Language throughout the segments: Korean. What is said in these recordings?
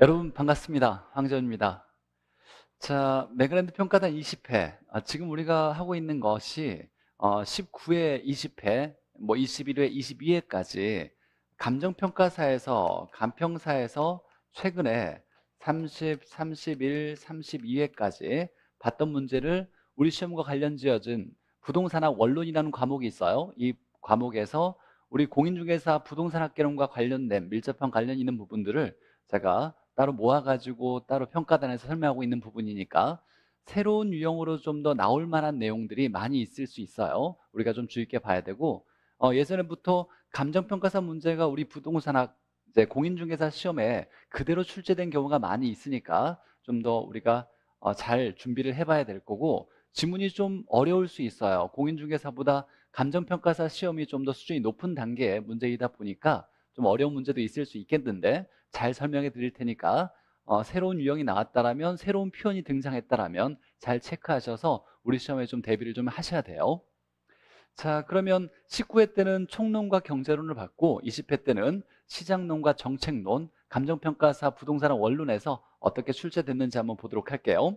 여러분 반갑습니다. 황전입니다. 자, 맥그랜드 평가단 20회. 아, 지금 우리가 하고 있는 것이 어, 19회, 20회, 뭐 21회, 22회까지 감정평가사에서, 감평사에서 최근에 30, 31, 32회까지 봤던 문제를 우리 시험과 관련 지어진 부동산학 원론이라는 과목이 있어요. 이 과목에서 우리 공인중개사 부동산학개론과 관련된 밀접한 관련 있는 부분들을 제가 따로 모아가지고 따로 평가단에서 설명하고 있는 부분이니까 새로운 유형으로 좀 더 나올 만한 내용들이 많이 있을 수 있어요. 우리가 좀 주의 깊게 봐야 되고 어, 예전에부터 감정평가사 문제가 우리 부동산학 이제 공인중개사 시험에 그대로 출제된 경우가 많이 있으니까 좀 더 우리가 어, 잘 준비를 해봐야 될 거고 지문이 좀 어려울 수 있어요. 공인중개사보다 감정평가사 시험이 좀 더 수준이 높은 단계의 문제이다 보니까 좀 어려운 문제도 있을 수 있겠는데 잘 설명해 드릴 테니까 어, 새로운 유형이 나왔다라면 새로운 표현이 등장했다라면 잘 체크하셔서 우리 시험에 좀 대비를 좀 하셔야 돼요. 자 그러면 19회 때는 총론과 경제론을 받고 20회 때는 시장론과 정책론, 감정평가사, 부동산 원론에서 어떻게 출제됐는지 한번 보도록 할게요.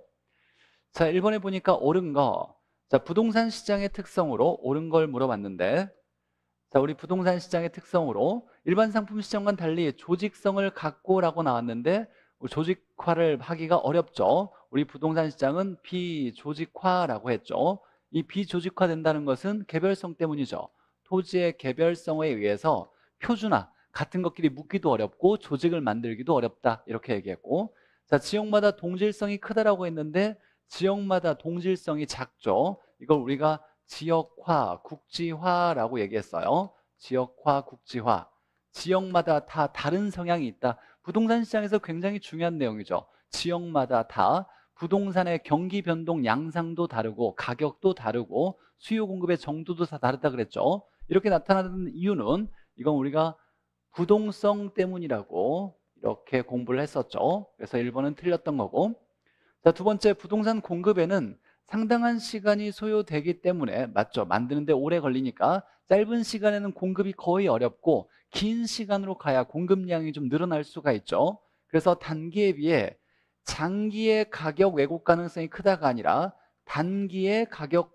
자 1번에 보니까 옳은 거. 자 부동산 시장의 특성으로 옳은 걸 물어봤는데 자, 우리 부동산 시장의 특성으로 일반 상품 시장과는 달리 조직성을 갖고라고 나왔는데 조직화를 하기가 어렵죠. 우리 부동산 시장은 비조직화라고 했죠. 이 비조직화 된다는 것은 개별성 때문이죠. 토지의 개별성에 의해서 표준화 같은 것끼리 묶기도 어렵고 조직을 만들기도 어렵다 이렇게 얘기했고 자 지역마다 동질성이 크다라고 했는데 지역마다 동질성이 작죠. 이걸 우리가 지역화, 국지화라고 얘기했어요. 지역화, 국지화. 지역마다 다 다른 성향이 있다. 부동산 시장에서 굉장히 중요한 내용이죠. 지역마다 다 부동산의 경기 변동 양상도 다르고 가격도 다르고 수요 공급의 정도도 다 다르다 그랬죠. 이렇게 나타나는 이유는 이건 우리가 부동성 때문이라고 이렇게 공부를 했었죠. 그래서 1번은 틀렸던 거고. 자, 두 번째 부동산 공급에는 상당한 시간이 소요되기 때문에 맞죠 만드는데 오래 걸리니까 짧은 시간에는 공급이 거의 어렵고 긴 시간으로 가야 공급량이 좀 늘어날 수가 있죠 그래서 단기에 비해 장기의 가격 왜곡 가능성이 크다가 아니라 단기의 가격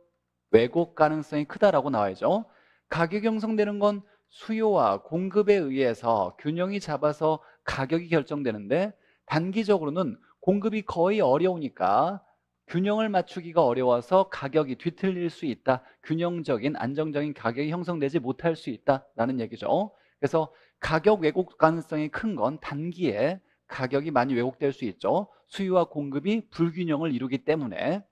왜곡 가능성이 크다라고 나와야죠 가격 형성되는 건 수요와 공급에 의해서 균형이 잡아서 가격이 결정되는데 단기적으로는 공급이 거의 어려우니까 균형을 맞추기가 어려워서 가격이 뒤틀릴 수 있다. 균형적인 안정적인 가격이 형성되지 못할 수 있다라는 얘기죠. 그래서 가격 왜곡 가능성이 큰 건 단기에 가격이 많이 왜곡될 수 있죠. 수요와 공급이 불균형을 이루기 때문에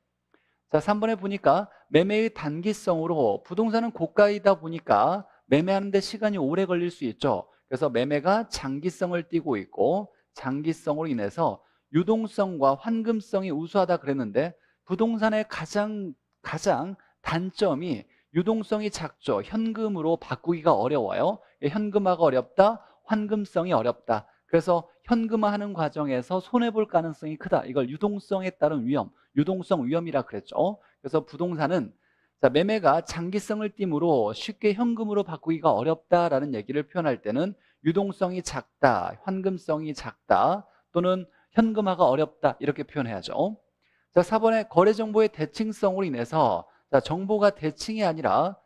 자 3번에 보니까 매매의 단기성으로 부동산은 고가이다 보니까 매매하는데 시간이 오래 걸릴 수 있죠. 그래서 매매가 장기성을 띄고 있고 장기성으로 인해서 유동성과 환금성이 우수하다 그랬는데 부동산의 가장 가장 단점이 유동성이 작죠. 현금으로 바꾸기가 어려워요. 예, 현금화가 어렵다. 환금성이 어렵다. 그래서 현금화하는 과정에서 손해볼 가능성이 크다. 이걸 유동성에 따른 위험, 유동성 위험이라 그랬죠. 그래서 부동산은 매매가 장기성을 띠므로 쉽게 현금으로 바꾸기가 어렵다라는 얘기를 표현할 때는 유동성이 작다, 환금성이 작다 또는 현금화가 어렵다 이렇게 표현해야죠 자 4번에 거래정보의 대칭성으로 인해서 자, 정보가 대칭이 아니라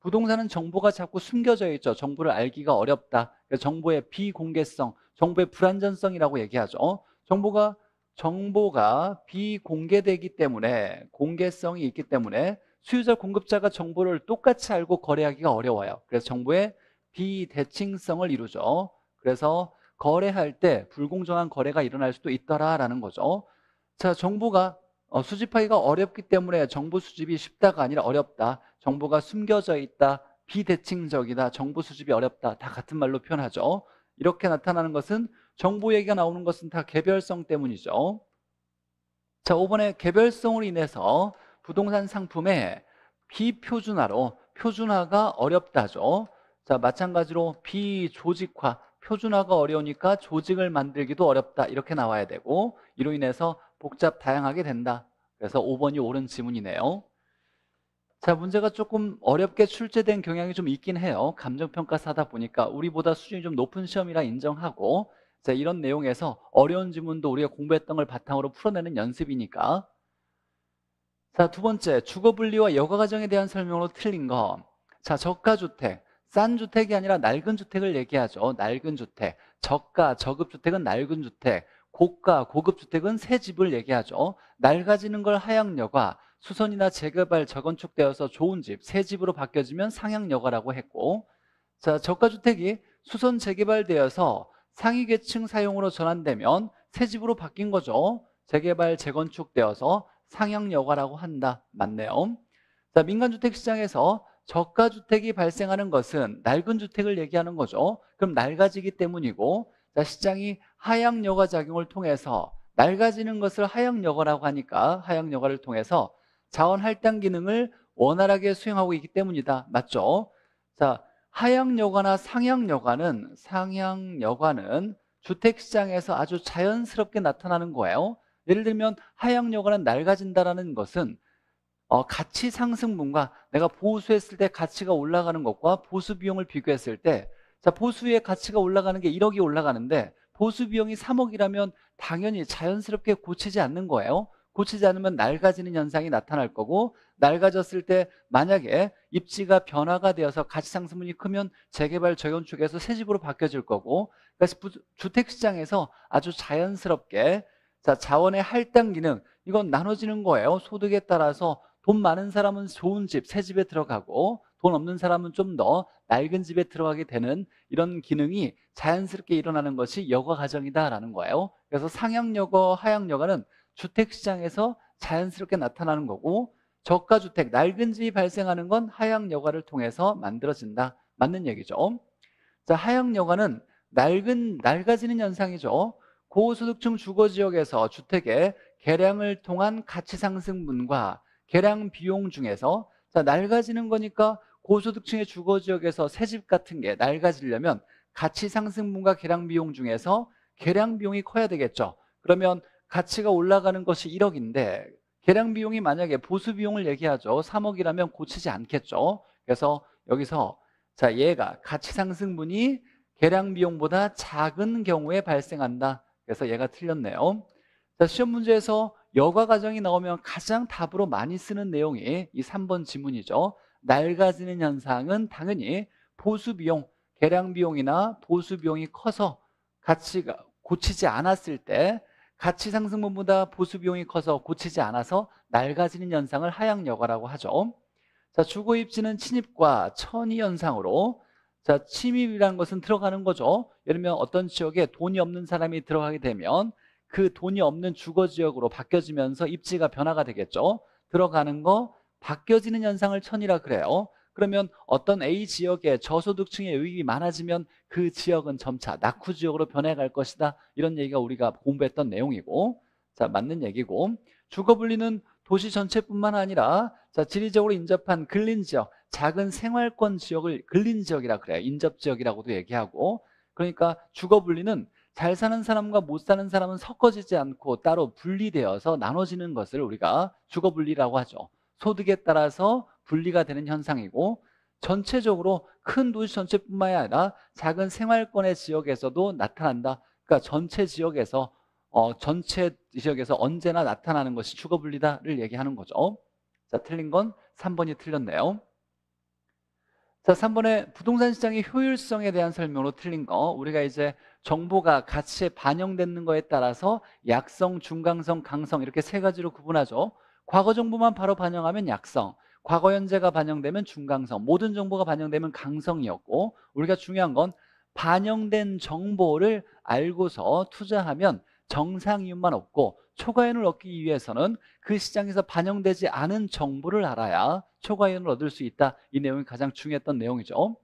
부동산은 정보가 자꾸 숨겨져 있죠 정보를 알기가 어렵다 그러니까 정보의 비공개성 정보의 불완전성이라고 얘기하죠 정보가 정보가 비공개되기 때문에 공개성이 있기 때문에 수요자 공급자가 정보를 똑같이 알고 거래하기가 어려워요 그래서 정보의 비대칭성을 이루죠 그래서 거래할 때 불공정한 거래가 일어날 수도 있더라라는 거죠. 자, 정보가 어, 수집하기가 어렵기 때문에 정보 수집이 쉽다가 아니라 어렵다. 정보가 숨겨져 있다. 비대칭적이다. 정보 수집이 어렵다. 다 같은 말로 표현하죠. 이렇게 나타나는 것은 정보 얘기가 나오는 것은 다 개별성 때문이죠. 자, 5번에 개별성으로 인해서 부동산 상품의 비표준화로 표준화가 어렵다죠. 자, 마찬가지로 비조직화, 표준화가 어려우니까 조직을 만들기도 어렵다 이렇게 나와야 되고 이로 인해서 복잡 다양하게 된다 그래서 5번이 옳은 지문이네요 자 문제가 조금 어렵게 출제된 경향이 좀 있긴 해요 감정평가사다 보니까 우리보다 수준이 좀 높은 시험이라 인정하고 자 이런 내용에서 어려운 지문도 우리가 공부했던 걸 바탕으로 풀어내는 연습이니까 자 두 번째 주거분리와 여가과정에 대한 설명으로 틀린 거 자 저가주택 싼 주택이 아니라 낡은 주택을 얘기하죠. 낡은 주택. 저가, 저급 주택은 낡은 주택. 고가, 고급 주택은 새 집을 얘기하죠. 낡아지는 걸하향여과 수선이나 재개발, 재건축되어서 좋은 집, 새 집으로 바뀌어지면 상향여과라고 했고, 자, 저가 주택이 수선 재개발되어서 상위계층 사용으로 전환되면 새 집으로 바뀐 거죠. 재개발, 재건축되어서 상향여과라고 한다. 맞네요. 자, 민간주택 시장에서 저가주택이 발생하는 것은 낡은 주택을 얘기하는 거죠 그럼 낡아지기 때문이고 자, 시장이 하향여과 작용을 통해서 낡아지는 것을 하향여과라고 하니까 하향여과를 통해서 자원 할당 기능을 원활하게 수행하고 있기 때문이다 맞죠? 자 하향여가나 상향여과는 상향여가는 주택시장에서 아주 자연스럽게 나타나는 거예요 예를 들면 하향여과는 낡아진다라는 것은 어, 가치 상승분과 내가 보수했을 때 가치가 올라가는 것과 보수 비용을 비교했을 때 자, 보수의 가치가 올라가는 게 1억이 올라가는데 보수 비용이 3억이라면 당연히 자연스럽게 고치지 않는 거예요. 고치지 않으면 낡아지는 현상이 나타날 거고 낡아졌을 때 만약에 입지가 변화가 되어서 가치 상승분이 크면 재개발 재건축에서 새 집으로 바뀌어질 거고 그러니까 주택 시장에서 아주 자연스럽게 자 자원의 할당 기능 이건 나눠지는 거예요 소득에 따라서 돈 많은 사람은 좋은 집, 새 집에 들어가고 돈 없는 사람은 좀 더 낡은 집에 들어가게 되는 이런 기능이 자연스럽게 일어나는 것이 여과 과정이다라는 거예요. 그래서 상향 여과 하향 여과는 주택 시장에서 자연스럽게 나타나는 거고 저가 주택, 낡은 집이 발생하는 건 하향 여과를 통해서 만들어진다. 맞는 얘기죠. 자, 하향 여과는 낡은 낡아지는 현상이죠. 고소득층 주거 지역에서 주택의 개량을 통한 가치 상승분과 계량 비용 중에서 자, 낡아지는 거니까 고소득층의 주거 지역에서 새 집 같은 게 낡아지려면 가치 상승분과 계량 비용 중에서 계량 비용이 커야 되겠죠. 그러면 가치가 올라가는 것이 1억인데 계량 비용이 만약에 보수 비용을 얘기하죠. 3억이라면 고치지 않겠죠. 그래서 여기서 자, 얘가 가치 상승분이 계량 비용보다 작은 경우에 발생한다. 그래서 얘가 틀렸네요. 자, 시험 문제에서 여과 과정이 나오면 가장 답으로 많이 쓰는 내용이 이 3번 지문이죠. 낡아지는 현상은 당연히 보수 비용, 계량 비용이나 보수 비용이 커서 가치가 고치지 않았을 때 가치 상승분보다 보수 비용이 커서 고치지 않아서 낡아지는 현상을 하향 여과라고 하죠. 자, 주거 입지는 침입과 천이 현상으로 자, 침입이라는 것은 들어가는 거죠. 예를 들면 어떤 지역에 돈이 없는 사람이 들어가게 되면 그 돈이 없는 주거 지역으로 바뀌어지면서 입지가 변화가 되겠죠. 들어가는 거 바뀌어지는 현상을 천이라 그래요. 그러면 어떤 A 지역에 저소득층의 유익이 많아지면 그 지역은 점차 낙후 지역으로 변해갈 것이다. 이런 얘기가 우리가 공부했던 내용이고 자 맞는 얘기고 주거 분리는 도시 전체뿐만 아니라 자 지리적으로 인접한 근린 지역, 작은 생활권 지역을 근린 지역이라 그래요. 인접 지역이라고도 얘기하고 그러니까 주거 분리는 잘 사는 사람과 못 사는 사람은 섞어지지 않고 따로 분리되어서 나눠지는 것을 우리가 주거분리라고 하죠 소득에 따라서 분리가 되는 현상이고 전체적으로 큰 도시 전체뿐만 아니라 작은 생활권의 지역에서도 나타난다 그러니까 전체 지역에서 어, 전체 지역에서 언제나 나타나는 것이 주거분리다를 얘기하는 거죠 자, 틀린 건 3번이 틀렸네요 자, 3번에 부동산 시장의 효율성에 대한 설명으로 틀린 거 우리가 이제 정보가 가치에 반영되는 거에 따라서 약성, 중강성, 강성 이렇게 세 가지로 구분하죠 과거 정보만 바로 반영하면 약성 과거 현재가 반영되면 중강성 모든 정보가 반영되면 강성이었고 우리가 중요한 건 반영된 정보를 알고서 투자하면 정상 이윤만 없고 초과이윤을 얻기 위해서는 그 시장에서 반영되지 않은 정보를 알아야 초과이윤을 얻을 수 있다. 이 내용이 가장 중요했던 내용이죠.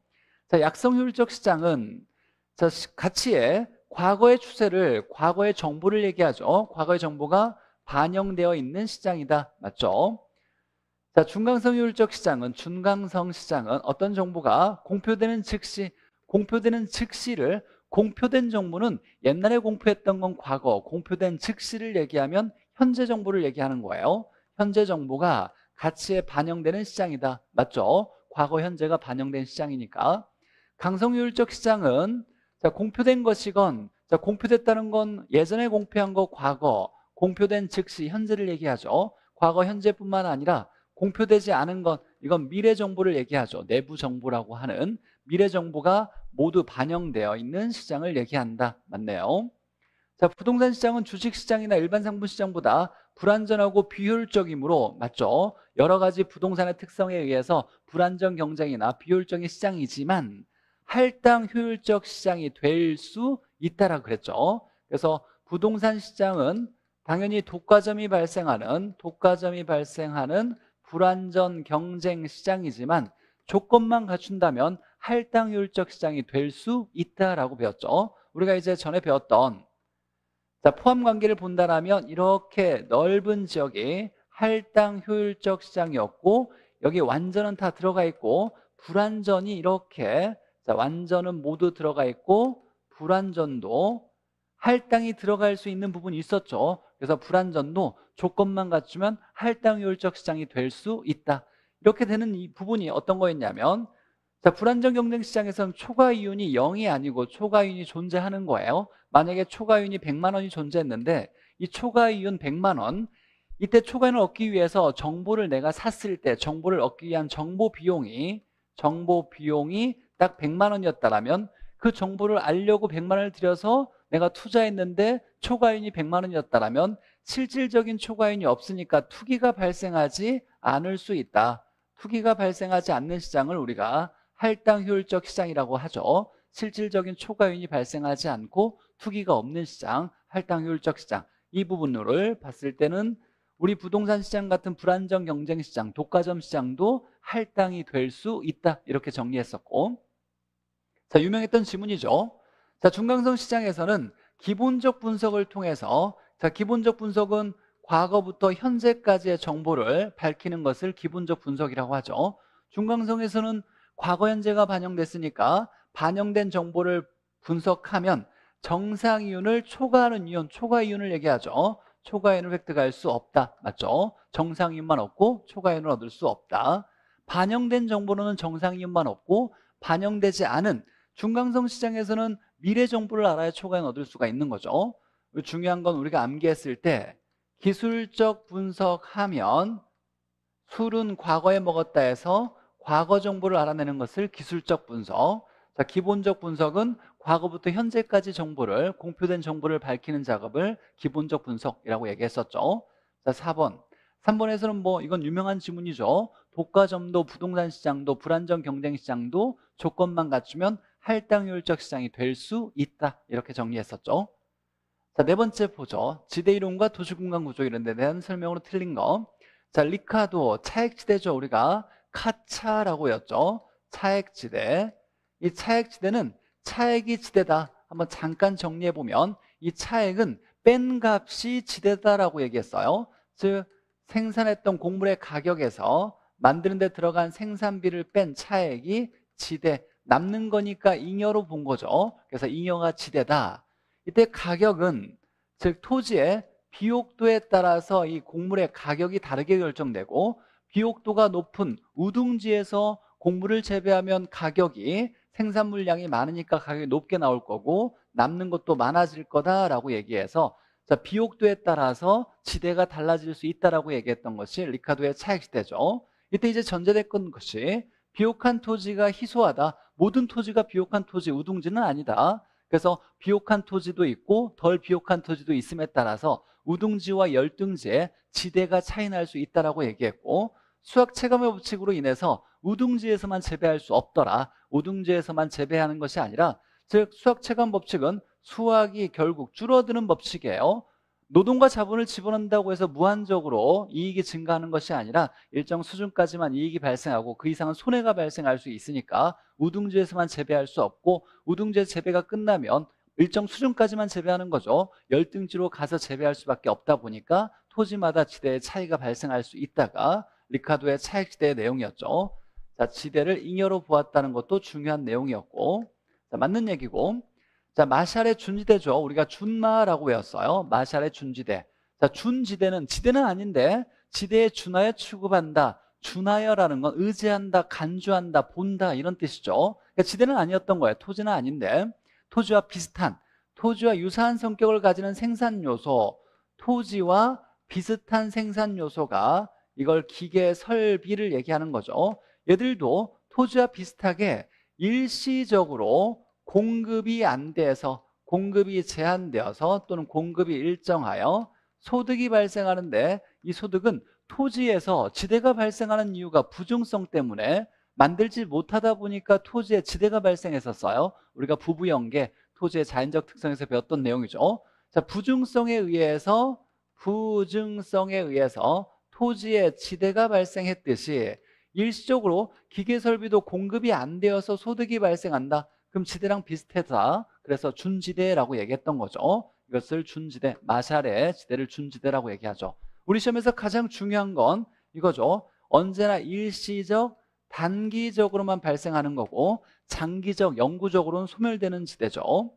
자, 약성효율적 시장은 자, 가치의 과거의 추세를 과거의 정보를 얘기하죠. 과거의 정보가 반영되어 있는 시장이다. 맞죠? 자, 중강성 효율적 시장은 중강성 시장은 어떤 정보가 공표되는 즉시 공표되는 즉시를 공표된 정부는 옛날에 공표했던 건 과거, 공표된 즉시를 얘기하면 현재 정보를 얘기하는 거예요. 현재 정보가 가치에 반영되는 시장이다. 맞죠? 과거, 현재가 반영된 시장이니까. 강성효율적 시장은 자, 공표된 것이건 자, 공표됐다는 건 예전에 공표한 거 과거, 공표된 즉시 현재를 얘기하죠. 과거, 현재뿐만 아니라 공표되지 않은 것, 이건 미래 정보를 얘기하죠. 내부 정보라고 하는 미래 정보가 모두 반영되어 있는 시장을 얘기한다. 맞네요. 자, 부동산 시장은 주식 시장이나 일반 상품 시장보다 불안전하고 비효율적이므로 맞죠? 여러 가지 부동산의 특성에 의해서 불안정 경쟁이나 비효율적인 시장이지만 할당 효율적 시장이 될 수 있다라고 그랬죠. 그래서 부동산 시장은 당연히 독과점이 발생하는 독과점이 발생하는 불안전 경쟁 시장이지만 조건만 갖춘다면 할당효율적 시장이 될 수 있다라고 배웠죠. 우리가 이제 전에 배웠던 자, 포함 관계를 본다라면 이렇게 넓은 지역이 할당 효율적 시장이었고 여기 완전은 다 들어가 있고 불완전이 이렇게 자, 완전은 모두 들어가 있고 불완전도 할당이 들어갈 수 있는 부분이 있었죠. 그래서 불완전도 조건만 갖추면 할당 효율적 시장이 될 수 있다. 이렇게 되는 이 부분이 어떤 거였냐면 자, 불안정 경쟁 시장에서는 초과 이윤이 0이 아니고 초과 이윤이 존재하는 거예요. 만약에 초과 이윤이 100만 원이 존재했는데 이 초과 이윤 100만 원 이때 초과를 이 얻기 위해서 정보를 내가 샀을 때 정보를 얻기 위한 정보 비용이 정보 비용이 딱 100만 원이었다라면 그 정보를 알려고 100만 원을 들여서 내가 투자했는데 초과이윤이 100만 원이었다라면 실질적인 초과이윤이 없으니까 투기가 발생하지 않을 수 있다. 투기가 발생하지 않는 시장을 우리가 할당 효율적 시장이라고 하죠. 실질적인 초과 요인이 발생하지 않고 투기가 없는 시장, 할당 효율적 시장 이 부분을 봤을 때는 우리 부동산 시장 같은 불안정 경쟁 시장, 독과점 시장도 할당이 될 수 있다 이렇게 정리했었고 자 유명했던 지문이죠. 자 중강성 시장에서는 기본적 분석을 통해서 자 기본적 분석은 과거부터 현재까지의 정보를 밝히는 것을 기본적 분석이라고 하죠. 중강성에서는 과거 현재가 반영됐으니까 반영된 정보를 분석하면 정상 이윤을 초과하는 이윤, 초과 이윤을 얘기하죠. 초과 이윤을 획득할 수 없다. 맞죠? 정상 이윤만 없고 초과 이윤을 얻을 수 없다. 반영된 정보로는 정상 이윤만 없고 반영되지 않은 중간성 시장에서는 미래 정보를 알아야 초과 이윤 얻을 수가 있는 거죠. 중요한 건 우리가 암기했을 때 기술적 분석하면 술은 과거에 먹었다 해서 과거 정보를 알아내는 것을 기술적 분석 자, 기본적 분석은 과거부터 현재까지 정보를 공표된 정보를 밝히는 작업을 기본적 분석이라고 얘기했었죠 자 4번 3번에서는 뭐 이건 유명한 지문이죠 독과점도 부동산 시장도 불안정 경쟁 시장도 조건만 갖추면 할당효율적 시장이 될 수 있다 이렇게 정리했었죠 자네 번째 보죠 지대 이론과 도시 공간 구조 이런 데 대한 설명으로 틀린 거자 리카도 차액지대죠 우리가 카차라고 였죠. 차액지대. 이 차액지대는 차액이 지대다. 한번 잠깐 정리해 보면 이 차액은 뺀 값이 지대다라고 얘기했어요. 즉 생산했던 곡물의 가격에서 만드는 데 들어간 생산비를 뺀 차액이 지대 남는 거니까 잉여로 본 거죠. 그래서 잉여가 지대다. 이때 가격은 즉 토지의 비옥도에 따라서 이 곡물의 가격이 다르게 결정되고 비옥도가 높은 우둥지에서 곡물을 재배하면 가격이 생산물량이 많으니까 가격이 높게 나올 거고 남는 것도 많아질 거다라고 얘기해서 자, 비옥도에 따라서 지대가 달라질 수 있다라고 얘기했던 것이 리카도의 차익시대죠. 이때 이제 전제됐던 것이 비옥한 토지가 희소하다. 모든 토지가 비옥한 토지, 우둥지는 아니다. 그래서 비옥한 토지도 있고 덜 비옥한 토지도 있음에 따라서 우둥지와 열등지의 지대가 차이 날 수 있다라고 얘기했고 수학 체감의 법칙으로 인해서 우등지에서만 재배할 수 없더라 우등지에서만 재배하는 것이 아니라 즉 수학 체감 법칙은 수학이 결국 줄어드는 법칙이에요 노동과 자본을 집어넣는다고 해서 무한적으로 이익이 증가하는 것이 아니라 일정 수준까지만 이익이 발생하고 그 이상은 손해가 발생할 수 있으니까 우등지에서만 재배할 수 없고 우등지 에 재배가 끝나면 일정 수준까지만 재배하는 거죠 열등지로 가서 재배할 수밖에 없다 보니까 토지마다 지대의 차이가 발생할 수 있다가 리카도의 차액지대의 내용이었죠. 자, 지대를 잉여로 보았다는 것도 중요한 내용이었고, 자, 맞는 얘기고, 자, 마샬의 준지대죠. 우리가 준마라고 외웠어요. 마샬의 준지대. 자, 준지대는 지대는 아닌데 지대에 준하여 취급한다. 준하여라는 건 의지한다, 간주한다, 본다 이런 뜻이죠. 그러니까 지대는 아니었던 거예요. 토지는 아닌데 토지와 비슷한 토지와 유사한 성격을 가지는 생산 요소, 토지와 비슷한 생산 요소가 이걸 기계 설비를 얘기하는 거죠. 얘들도 토지와 비슷하게 일시적으로 공급이 안 돼서 공급이 제한되어서 또는 공급이 일정하여 소득이 발생하는데 이 소득은 토지에서 지대가 발생하는 이유가 부중성 때문에 만들지 못하다 보니까 토지에 지대가 발생했었어요 우리가 부부연계 토지의 자연적 특성에서 배웠던 내용이죠 자 부중성에 의해서 부중성에 의해서 토지에 지대가 발생했듯이 일시적으로 기계 설비도 공급이 안 되어서 소득이 발생한다. 그럼 지대랑 비슷하다. 그래서 준지대라고 얘기했던 거죠. 이것을 준지대, 마샬의 지대를 준지대라고 얘기하죠. 우리 시험에서 가장 중요한 건 이거죠. 언제나 일시적, 단기적으로만 발생하는 거고 장기적, 영구적으로는 소멸되는 지대죠.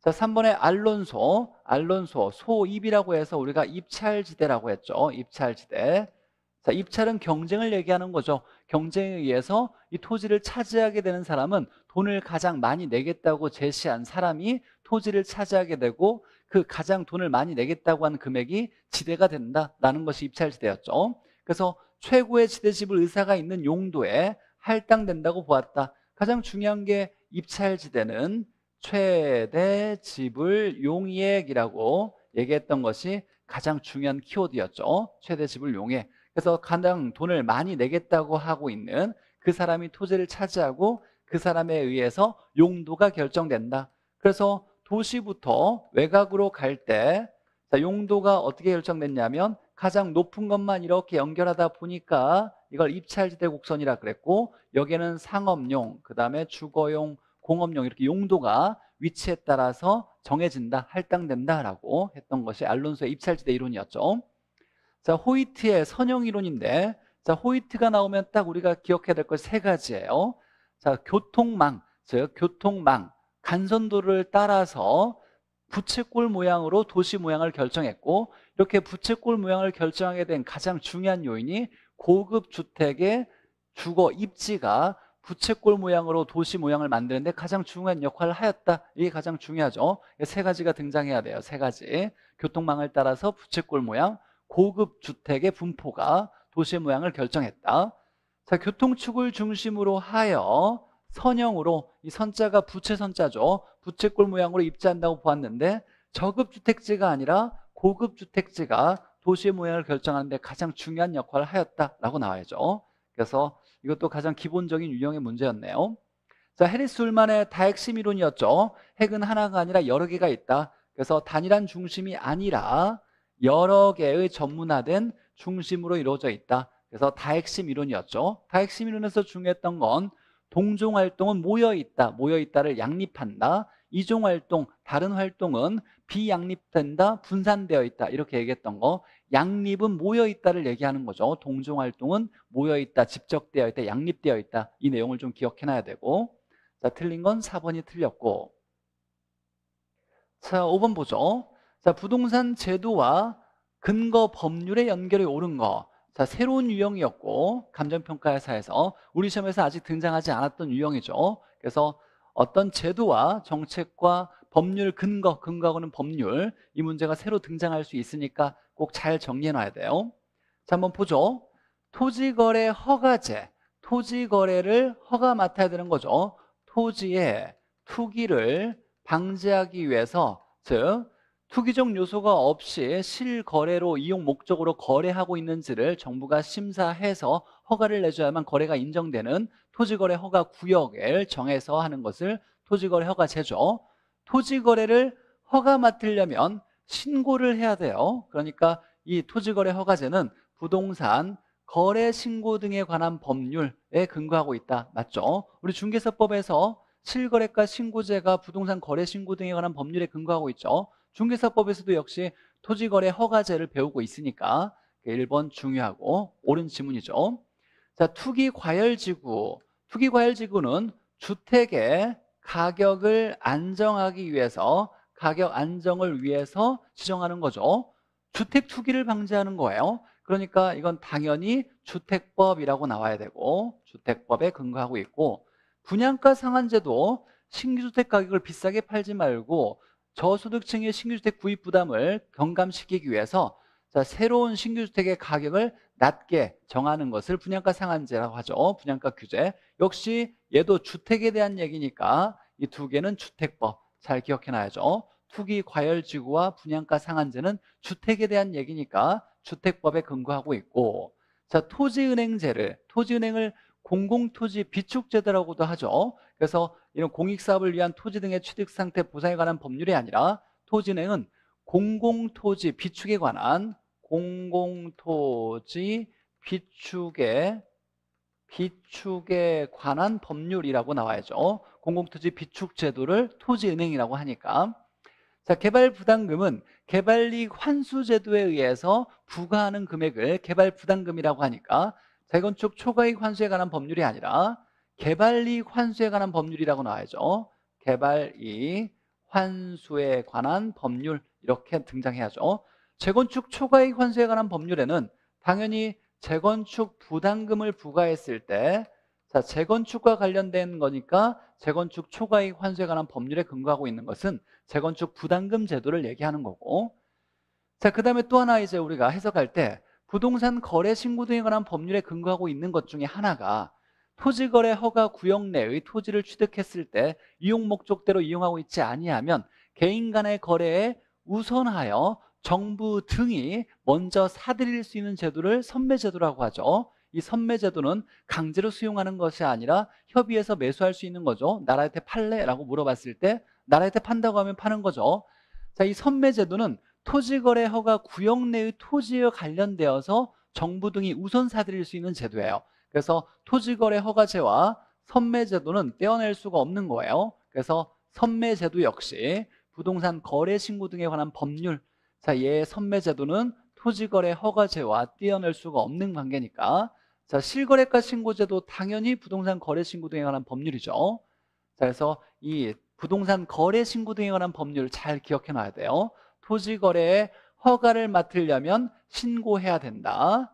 자, 3번에 알론소, 알론소, 소입이라고 해서 우리가 입찰지대라고 했죠. 입찰지대. 자, 입찰은 경쟁을 얘기하는 거죠. 경쟁에 의해서 이 토지를 차지하게 되는 사람은 돈을 가장 많이 내겠다고 제시한 사람이 토지를 차지하게 되고 그 가장 돈을 많이 내겠다고 한 금액이 지대가 된다라는 것이 입찰지대였죠. 그래서 최고의 지대집을 의사가 있는 용도에 할당된다고 보았다. 가장 중요한 게 입찰지대는 최대 지불 용액이라고 얘기했던 것이 가장 중요한 키워드였죠. 최대 지불 용액. 그래서 가장 돈을 많이 내겠다고 하고 있는 그 사람이 토지를 차지하고 그 사람에 의해서 용도가 결정된다. 그래서 도시부터 외곽으로 갈 때 용도가 어떻게 결정됐냐면 가장 높은 것만 이렇게 연결하다 보니까 이걸 입찰지대 곡선이라 그랬고 여기는 에 상업용, 그 다음에 주거용, 공업용 이렇게 용도가 위치에 따라서 정해진다, 할당된다라고 했던 것이 알론소의 입찰지대 이론이었죠. 자, 호이트의 선형 이론인데 자, 호이트가 나오면 딱 우리가 기억해야 될 것 세 가지예요. 자, 교통망, 즉 교통망, 간선도를 따라서 부채꼴 모양으로 도시 모양을 결정했고 이렇게 부채꼴 모양을 결정하게 된 가장 중요한 요인이 고급 주택의 주거 입지가 부채꼴 모양으로 도시 모양을 만드는데 가장 중요한 역할을 하였다 이게 가장 중요하죠 세 가지가 등장해야 돼요 세 가지 교통망을 따라서 부채꼴 모양 고급 주택의 분포가 도시의 모양을 결정했다 자 교통축을 중심으로 하여 선형으로 이 선자가 부채 선자죠 부채꼴 모양으로 입지한다고 보았는데 저급 주택지가 아니라 고급 주택지가 도시의 모양을 결정하는데 가장 중요한 역할을 하였다라고 나와야죠 그래서 이것도 가장 기본적인 유형의 문제였네요. 자, 해리스 울만의 다핵심 이론이었죠. 핵은 하나가 아니라 여러 개가 있다. 그래서 단일한 중심이 아니라 여러 개의 전문화된 중심으로 이루어져 있다. 그래서 다핵심 이론이었죠. 다핵심 이론에서 중요했던 건 동종 활동은 모여 있다, 모여 있다를 양립한다. 이종 활동, 다른 활동은 비양립된다, 분산되어 있다 이렇게 얘기했던 거 양립은 모여있다를 얘기하는 거죠 동종활동은 모여있다, 집적되어 있다, 양립되어 있다 이 내용을 좀 기억해놔야 되고 자 틀린 건 4번이 틀렸고 자 5번 보죠 자 부동산 제도와 근거 법률의 연결이 옳은 거 자, 새로운 유형이었고 감정평가 회사에서 우리 시험에서 아직 등장하지 않았던 유형이죠 그래서 어떤 제도와 정책과 법률 근거, 근거하고는 법률 이 문제가 새로 등장할 수 있으니까 꼭 잘 정리해놔야 돼요 자 한번 보죠 토지거래 허가제 토지거래를 허가 맡아야 되는 거죠 토지의 투기를 방지하기 위해서 즉 투기적 요소가 없이 실거래로 이용 목적으로 거래하고 있는지를 정부가 심사해서 허가를 내줘야만 거래가 인정되는 토지거래 허가 구역을 정해서 하는 것을 토지거래 허가제죠 토지 거래를 허가 맡으려면 신고를 해야 돼요. 그러니까 이 토지 거래 허가제는 부동산 거래 신고 등에 관한 법률에 근거하고 있다. 맞죠? 우리 중개사법에서 실거래가 신고제가 부동산 거래 신고 등에 관한 법률에 근거하고 있죠. 중개사법에서도 역시 토지 거래 허가제를 배우고 있으니까 1번 중요하고 옳은 지문이죠. 자, 투기 과열 지구. 투기 과열 지구는 주택에 가격을 안정하기 위해서 가격 안정을 위해서 지정하는 거죠 주택 투기를 방지하는 거예요 그러니까 이건 당연히 주택법이라고 나와야 되고 주택법에 근거하고 있고 분양가 상한제도 신규주택 가격을 비싸게 팔지 말고 저소득층의 신규주택 구입 부담을 경감시키기 위해서 자, 새로운 신규 주택의 가격을 낮게 정하는 것을 분양가 상한제라고 하죠. 어, 분양가 규제. 역시 얘도 주택에 대한 얘기니까 이 두 개는 주택법 잘 기억해 놔야죠. 어, 투기 과열 지구와 분양가 상한제는 주택에 대한 얘기니까 주택법에 근거하고 있고 자, 토지은행제를 토지은행을 공공토지 비축제도라고도 하죠. 그래서 이런 공익사업을 위한 토지 등의 취득상태 보상에 관한 법률이 아니라 토지은행은 공공토지 비축에 관한 공공토지 비축에 비축에 관한 법률이라고 나와야죠. 공공토지 비축제도를 토지은행이라고 하니까 자 개발부담금은 개발이익 환수제도에 의해서 부과하는 금액을 개발부담금이라고 하니까 재건축 초과이익 환수에 관한 법률이 아니라 개발이익 환수에 관한 법률이라고 나와야죠. 개발이익 환수에 관한 법률 이렇게 등장해야죠. 어? 재건축 초과익 환수에 관한 법률에는 당연히 재건축 부담금을 부과했을 때 자, 재건축과 관련된 거니까 재건축 초과익 환수에 관한 법률에 근거하고 있는 것은 재건축 부담금 제도를 얘기하는 거고 자, 그 다음에 또 하나 이제 우리가 해석할 때 부동산 거래 신고 등에 관한 법률에 근거하고 있는 것 중에 하나가 토지거래 허가 구역 내의 토지를 취득했을 때 이용 목적대로 이용하고 있지 아니하면 개인 간의 거래에 우선하여 정부 등이 먼저 사들일 수 있는 제도를 선매제도라고 하죠 이 선매제도는 강제로 수용하는 것이 아니라 협의해서 매수할 수 있는 거죠 나라한테 팔래? 라고 물어봤을 때 나라한테 판다고 하면 파는 거죠 자, 이 선매제도는 토지거래 허가 구역 내의 토지에 관련되어서 정부 등이 우선 사들일 수 있는 제도예요 그래서 토지거래 허가제와 선매제도는 떼어낼 수가 없는 거예요 그래서 선매제도 역시 부동산 거래 신고 등에 관한 법률 자, 얘 선매 제도는 토지거래 허가제와 뛰어낼 수가 없는 관계니까 자, 실거래가 신고제도 당연히 부동산 거래 신고 등에 관한 법률이죠. 자, 그래서 이 부동산 거래 신고 등에 관한 법률 잘 기억해 놔야 돼요. 토지거래에 허가를 맡으려면 신고해야 된다.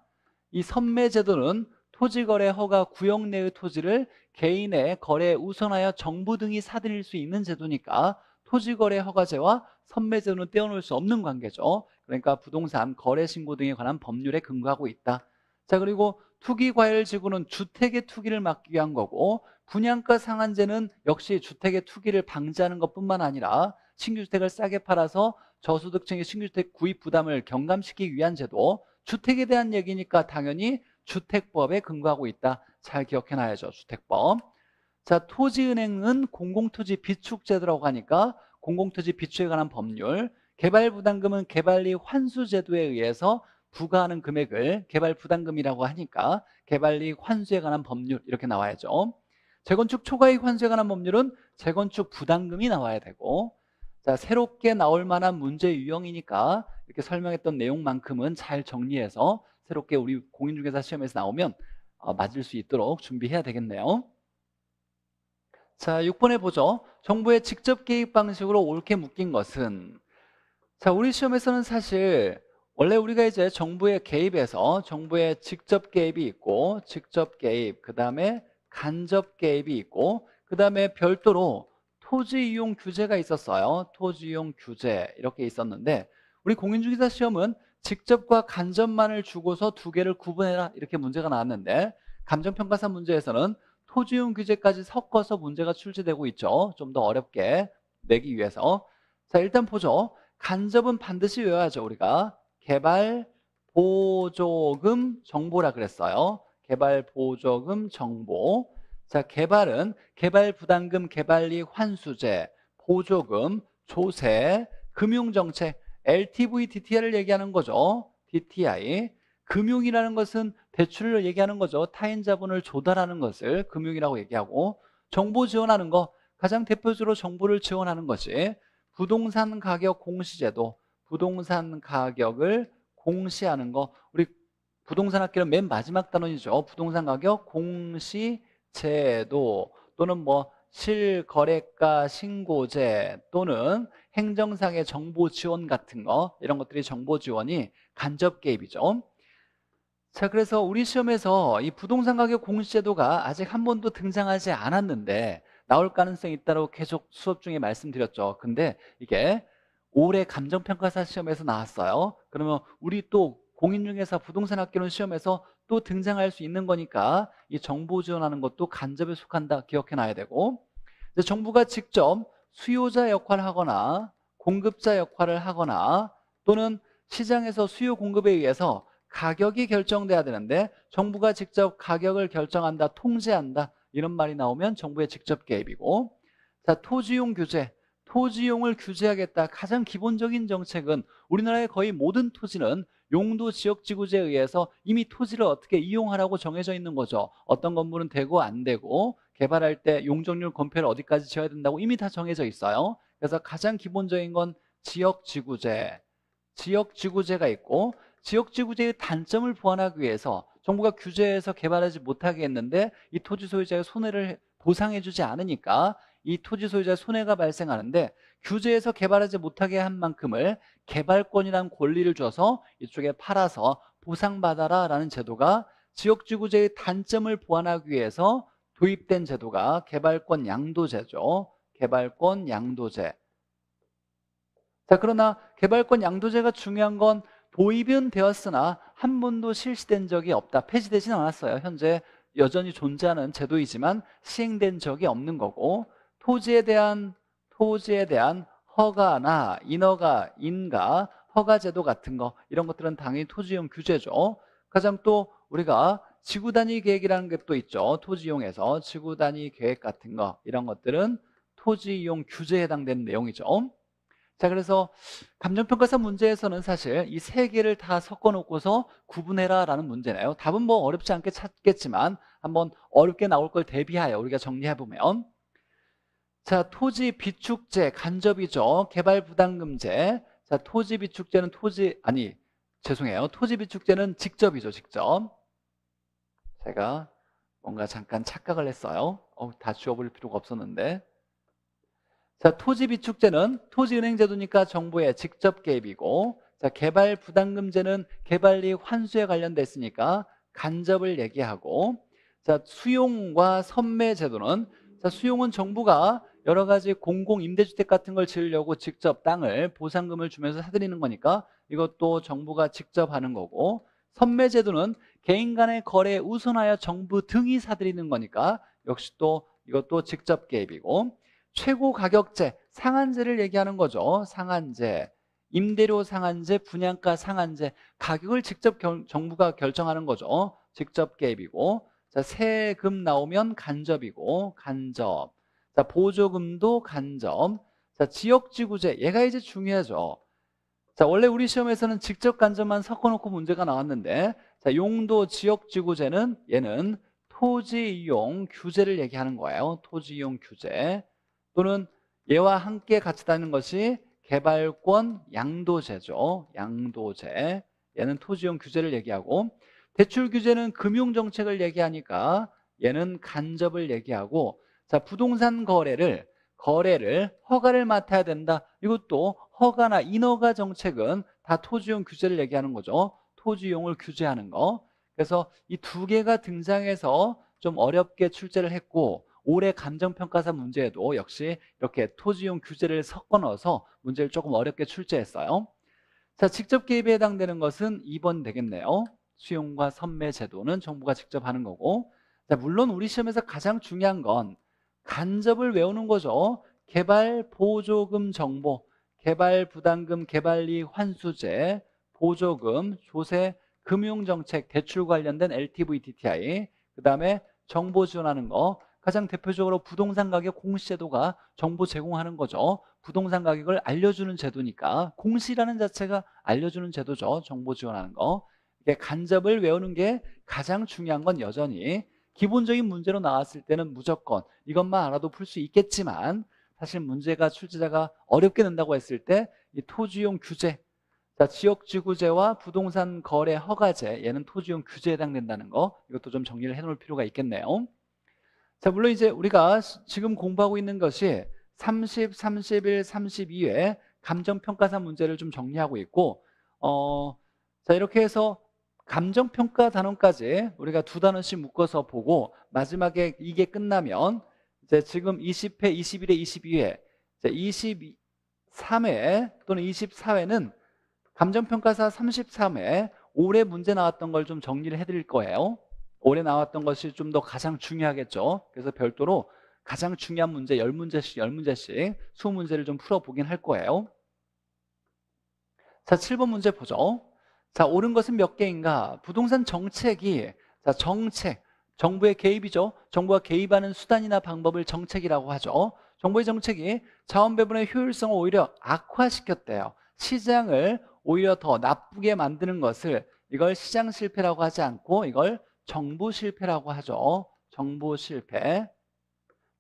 이 선매제도는 토지거래 허가 구역 내의 토지를 개인의 거래에 우선하여 정부 등이 사들일 수 있는 제도니까 토지거래 허가제와 선매제는 떼어놓을 수 없는 관계죠. 그러니까 부동산 거래 신고 등에 관한 법률에 근거하고 있다. 자 그리고 투기과열지구는 주택의 투기를 막기 위한 거고 분양가 상한제는 역시 주택의 투기를 방지하는 것뿐만 아니라 신규주택을 싸게 팔아서 저소득층의 신규주택 구입 부담을 경감시키기 위한 제도 주택에 대한 얘기니까 당연히 주택법에 근거하고 있다 잘 기억해놔야죠 주택법 자, 토지은행은 공공토지 비축제도라고 하니까 공공토지 비축에 관한 법률, 개발부담금은 개발리 환수제도에 의해서 부과하는 금액을 개발부담금이라고 하니까 개발리 환수에 관한 법률 이렇게 나와야죠. 재건축 초과이익 환수에 관한 법률은 재건축 부담금이 나와야 되고 자 새롭게 나올 만한 문제 유형이니까 이렇게 설명했던 내용만큼은 잘 정리해서 새롭게 우리 공인중개사 시험에서 나오면 어, 맞을 수 있도록 준비해야 되겠네요. 자, 6번에 보죠. 정부의 직접 개입 방식으로 옳게 묶인 것은 자, 우리 시험에서는 사실 원래 우리가 이제 정부의 개입에서 정부의 직접 개입이 있고 직접 개입, 그다음에 간접 개입이 있고 그다음에 별도로 토지 이용 규제가 있었어요. 토지 이용 규제 이렇게 있었는데 우리 공인중개사 시험은 직접과 간접만을 주고서 두 개를 구분해라 이렇게 문제가 나왔는데 감정평가사 문제에서는 토지용 규제까지 섞어서 문제가 출제되고 있죠. 좀 더 어렵게 내기 위해서. 자, 일단 보죠. 간접은 반드시 외워야죠, 우리가. 개발 보조금 정보라 그랬어요. 개발 보조금 정보. 자, 개발은 개발 부담금 개발리 환수제, 보조금, 조세, 금융정책, LTV, DTI를 얘기하는 거죠. DTI. 금융이라는 것은 대출을 얘기하는 거죠. 타인 자본을 조달하는 것을 금융이라고 얘기하고 정보 지원하는 거 가장 대표적으로 정보를 지원하는 것이 부동산 가격 공시제도 부동산 가격을 공시하는 거 우리 부동산 학교는맨 마지막 단원이죠. 부동산 가격 공시제도 또는 뭐 실거래가 신고제 또는 행정상의 정보 지원 같은 거 이런 것들이 정보 지원이 간접 개입이죠. 자, 그래서 우리 시험에서 이 부동산 가격 공시제도가 아직 한 번도 등장하지 않았는데 나올 가능성이 있다고 계속 수업 중에 말씀드렸죠. 근데 이게 올해 감정평가사 시험에서 나왔어요. 그러면 우리 또 공인중개사 부동산 학개론 시험에서 또 등장할 수 있는 거니까 이 정보 지원하는 것도 간접에 속한다 기억해 놔야 되고 이제 정부가 직접 수요자 역할을 하거나 공급자 역할을 하거나 또는 시장에서 수요 공급에 의해서 가격이 결정돼야 되는데 정부가 직접 가격을 결정한다, 통제한다 이런 말이 나오면 정부의 직접 개입이고 자 토지용 규제, 토지용을 규제하겠다 가장 기본적인 정책은 우리나라의 거의 모든 토지는 용도 지역지구제에 의해서 이미 토지를 어떻게 이용하라고 정해져 있는 거죠 어떤 건물은 되고 안 되고 개발할 때 용적률 건폐를 어디까지 지어야 된다고 이미 다 정해져 있어요 그래서 가장 기본적인 건 지역지구제 지역지구제가 있고 지역지구제의 단점을 보완하기 위해서 정부가 규제해서 개발하지 못하게 했는데 이 토지 소유자의 손해를 보상해주지 않으니까 이 토지 소유자 의 손해가 발생하는데 규제에서 개발하지 못하게 한 만큼을 개발권이란 권리를 줘서 이쪽에 팔아서 보상받아라 라는 제도가 지역지구제의 단점을 보완하기 위해서 도입된 제도가 개발권 양도제죠 개발권 양도제 자 그러나 개발권 양도제가 중요한 건 도입은 되었으나 한 번도 실시된 적이 없다. 폐지되지는 않았어요. 현재 여전히 존재하는 제도이지만 시행된 적이 없는 거고 토지에 대한 토지에 대한 허가나 인허가, 인가, 허가 제도 같은 거 이런 것들은 당연히 토지용 규제죠. 가장 또 우리가 지구 단위 계획이라는 게 또 있죠. 토지 이용에서 지구 단위 계획 같은 거 이런 것들은 토지 이용 규제에 해당되는 내용이죠. 자, 그래서 감정평가사 문제에서는 사실 이 세 개를 다 섞어 놓고서 구분해라 라는 문제네요. 답은 뭐 어렵지 않게 찾겠지만 한번 어렵게 나올 걸 대비하여 우리가 정리해 보면 자, 토지 비축제 간접이죠. 개발 부담금제. 자, 토지 비축제는 토지 아니 죄송해요. 토지 비축제는 직접이죠, 직접. 제가 뭔가 잠깐 착각을 했어요. 어, 다 지워버릴 필요가 없었는데. 자, 토지비축제는 토지은행제도니까 정부의 직접 개입이고 자, 개발 부담금제는 개발리 환수에 관련됐으니까 간접을 얘기하고 자, 수용과 선매 제도는 자, 수용은 정부가 여러 가지 공공 임대주택 같은 걸 지으려고 직접 땅을 보상금을 주면서 사들이는 거니까 이것도 정부가 직접 하는 거고 선매 제도는 개인 간의 거래에 우선하여 정부 등이 사들이는 거니까 역시 또 이것도 직접 개입이고 최고 가격제, 상한제를 얘기하는 거죠. 상한제, 임대료 상한제, 분양가 상한제, 가격을 직접 결, 정부가 결정하는 거죠. 직접 개입이고, 자, 세금 나오면 간접이고, 간접. 자, 보조금도 간접. 자, 지역지구제, 얘가 이제 중요하죠. 자, 원래 우리 시험에서는 직접 간접만 섞어놓고 문제가 나왔는데, 자, 용도 지역지구제는 얘는 토지 이용 규제를 얘기하는 거예요. 토지 이용 규제. 또는 얘와 함께 같이 다니는 것이 개발권 양도제죠. 양도제. 얘는 토지용 규제를 얘기하고 대출 규제는 금융 정책을 얘기하니까 얘는 간접을 얘기하고 자, 부동산 거래를 거래를 허가를 맡아야 된다. 이것도 허가나 인허가 정책은 다 토지용 규제를 얘기하는 거죠. 토지용을 규제하는 거. 그래서 이 두 개가 등장해서 좀 어렵게 출제를 했고 올해 감정평가사 문제에도 역시 이렇게 토지용 규제를 섞어 넣어서 문제를 조금 어렵게 출제했어요. 자, 직접 개입에 해당되는 것은 2번 되겠네요. 수용과 선매 제도는 정부가 직접 하는 거고 자, 물론 우리 시험에서 가장 중요한 건 간접을 외우는 거죠. 개발 보조금 정보, 개발 부담금 개발리 환수제, 보조금, 조세, 금융정책, 대출 관련된 LTV, DTI, 그 다음에 정보 지원하는 거, 가장 대표적으로 부동산 가격 공시제도가 정보 제공하는 거죠. 부동산 가격을 알려주는 제도니까 공시라는 자체가 알려주는 제도죠. 정보 지원하는 거. 이게 간접을 외우는 게 가장 중요한 건 여전히 기본적인 문제로 나왔을 때는 무조건 이것만 알아도 풀 수 있겠지만 사실 문제가 출제자가 어렵게 낸다고 했을 때 이 토지용 규제 자, 지역지구제와 부동산 거래 허가제 얘는 토지용 규제에 해당된다는 거 이것도 좀 정리를 해놓을 필요가 있겠네요 자, 물론 이제 우리가 지금 공부하고 있는 것이 30, 31, 32회 감정평가사 문제를 좀 정리하고 있고, 어, 자, 이렇게 해서 감정평가 단원까지 우리가 두 단원씩 묶어서 보고, 마지막에 이게 끝나면, 이제 지금 20회, 21회, 22회, 이제 23회 또는 24회는 감정평가사 33회, 올해 문제 나왔던 걸 좀 정리를 해드릴 거예요. 올해 나왔던 것이 좀 더 가장 중요하겠죠. 그래서 별도로 가장 중요한 문제 10문제씩 10문제씩 2문제를좀 풀어보긴 할 거예요. 자, 7번 문제 보죠. 자, 옳은 것은 몇 개인가? 부동산 정책이 자, 정책 정부의 개입이죠. 정부가 개입하는 수단이나 방법을 정책이라고 하죠. 정부의 정책이 자원 배분의 효율성을 오히려 악화시켰대요. 시장을 오히려 더 나쁘게 만드는 것을 이걸 시장 실패라고 하지 않고 이걸 정보 실패라고 하죠. 정보 실패.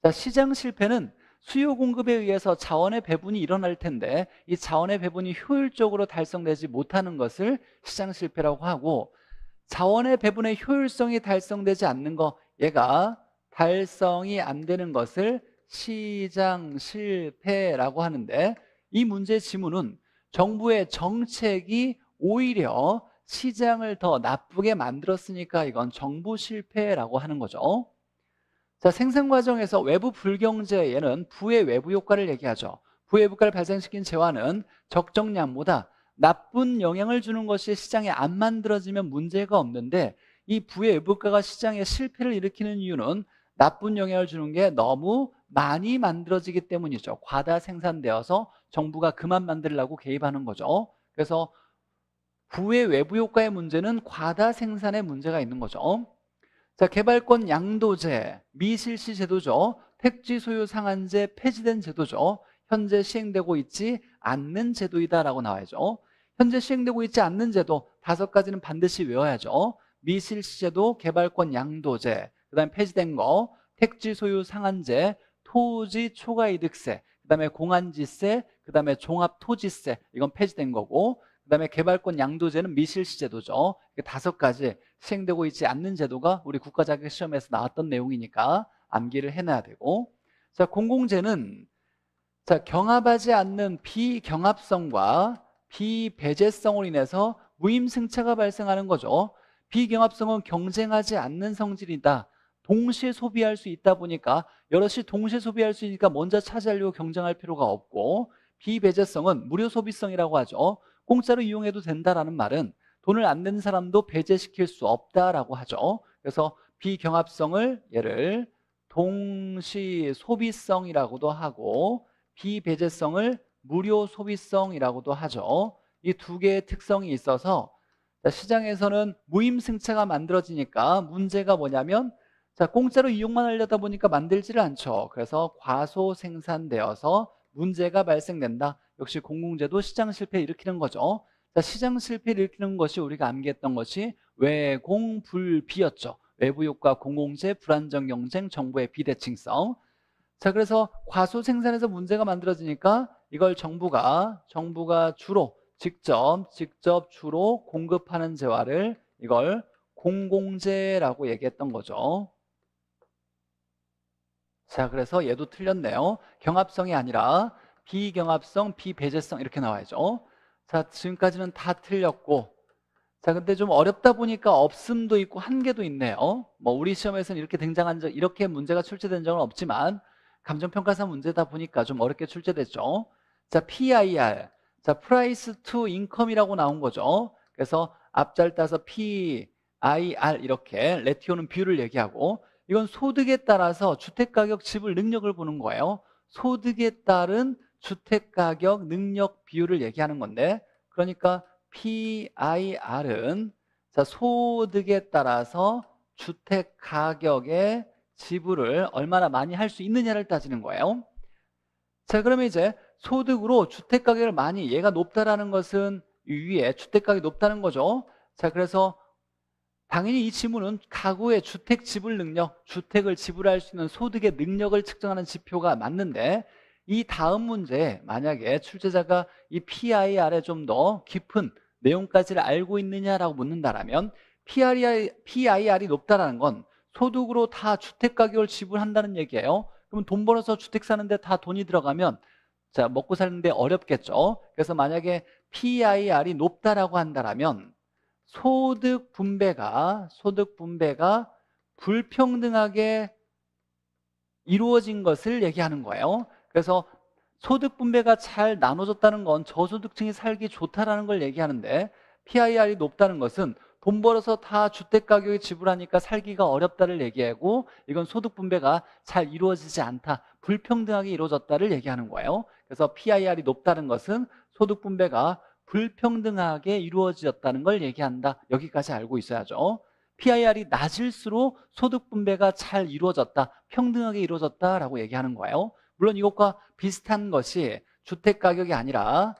자, 시장 실패는 수요 공급에 의해서 자원의 배분이 일어날 텐데 이 자원의 배분이 효율적으로 달성되지 못하는 것을 시장 실패라고 하고 자원의 배분의 효율성이 달성되지 않는 거 얘가 달성이 안 되는 것을 시장 실패라고 하는데 이 문제 지문은 정부의 정책이 오히려 시장을 더 나쁘게 만들었으니까 이건 정부 실패라고 하는 거죠. 자, 생산 과정에서 외부 불경제 에는 부의 외부 효과를 얘기하죠. 부의 외부가를 발생시킨 재화는 적정량보다 나쁜 영향을 주는 것이 시장에 안 만들어지면 문제가 없는데 이 부의 외부가가 시장에 실패를 일으키는 이유는 나쁜 영향을 주는 게 너무 많이 만들어지기 때문이죠. 과다 생산되어서 정부가 그만 만들라고 개입하는 거죠. 그래서 부의 외부 효과의 문제는 과다 생산의 문제가 있는 거죠. 자, 개발권 양도제, 미실시 제도죠. 택지 소유 상한제 폐지된 제도죠. 현재 시행되고 있지 않는 제도이다라고 나와야죠. 현재 시행되고 있지 않는 제도 다섯 가지는 반드시 외워야죠. 미실시 제도, 개발권 양도제, 그다음에 폐지된 거, 택지 소유 상한제, 토지 초과이득세, 그다음에 공안지세, 그다음에 종합토지세 이건 폐지된 거고 그다음에 개발권 양도제는 미실시 제도죠. 다섯 가지 시행되고 있지 않는 제도가 우리 국가자격 시험에서 나왔던 내용이니까 암기를 해놔야 되고 자 공공재는 자 경합하지 않는 비경합성과 비배제성으로 인해서 무임승차가 발생하는 거죠. 비경합성은 경쟁하지 않는 성질이다. 동시에 소비할 수 있다 보니까 여럿이 동시에 소비할 수 있으니까 먼저 차지하려고 경쟁할 필요가 없고 비배제성은 무료 소비성이라고 하죠. 공짜로 이용해도 된다라는 말은 돈을 안 낸 사람도 배제시킬 수 없다라고 하죠. 그래서 비경합성을 얘를 동시 소비성이라고도 하고 비배제성을 무료 소비성이라고도 하죠. 이 두 개의 특성이 있어서 시장에서는 무임승차가 만들어지니까 문제가 뭐냐면 자 공짜로 이용만 하려다 보니까 만들지를 않죠. 그래서 과소 생산되어서 문제가 발생된다. 역시 공공재도 시장 실패 일으키는 거죠. 자, 시장 실패를 일으키는 것이 우리가 암기했던 것이 외공불비였죠. 외부 효과, 공공재, 불안정 경쟁, 정부의 비대칭성. 자, 그래서 과소 생산에서 문제가 만들어지니까 이걸 정부가 정부가 주로 직접 직접 주로 공급하는 재화를 이걸 공공재라고 얘기했던 거죠. 자, 그래서 얘도 틀렸네요. 경합성이 아니라 비경합성, 비배제성 이렇게 나와야죠. 어? 자, 지금까지는 다 틀렸고 자, 근데 좀 어렵다 보니까 없음도 있고 한계도 있네요. 어? 뭐 우리 시험에서는 이렇게 등장한 적, 이렇게 문제가 출제된 적은 없지만 감정평가사 문제다 보니까 좀 어렵게 출제됐죠. 자, PIR. 자, price to income이라고 나온 거죠. 그래서 앞자를 따서 PIR 이렇게 레티오는 뷰를 얘기하고 이건 소득에 따라서 주택가격, 지불 능력을 보는 거예요. 소득에 따른 주택가격 능력 비율을 얘기하는 건데 그러니까 PIR은 자, 소득에 따라서 주택 가격의 지불을 얼마나 많이 할 수 있느냐를 따지는 거예요. 자, 그러면 이제 소득으로 주택 가격을 많이 얘가 높다라는 것은 위에 주택 가격이 높다는 거죠. 자, 그래서 당연히 이 지문은 가구의 주택 지불 능력, 주택을 지불할 수 있는 소득의 능력을 측정하는 지표가 맞는데 이 다음 문제 만약에 출제자가 이 PIR에 좀 더 깊은 내용까지를 알고 있느냐라고 묻는다라면 PIR, PIR이 높다라는 건 소득으로 다 주택가격을 지불한다는 얘기예요 그럼 돈 벌어서 주택 사는데 다 돈이 들어가면 자 먹고 사는데 어렵겠죠 그래서 만약에 PIR이 높다라고 한다면 소득 분배가 소득 분배가 불평등하게 이루어진 것을 얘기하는 거예요 그래서 소득 분배가 잘 나눠졌다는 건 저소득층이 살기 좋다라는 걸 얘기하는데 PIR이 높다는 것은 돈 벌어서 다 주택 가격에 지불하니까 살기가 어렵다를 얘기하고 이건 소득 분배가 잘 이루어지지 않다 불평등하게 이루어졌다를 얘기하는 거예요 그래서 PIR이 높다는 것은 소득 분배가 불평등하게 이루어졌다는 걸 얘기한다 여기까지 알고 있어야죠 PIR이 낮을수록 소득 분배가 잘 이루어졌다 평등하게 이루어졌다라고 얘기하는 거예요 물론 이것과 비슷한 것이 주택 가격이 아니라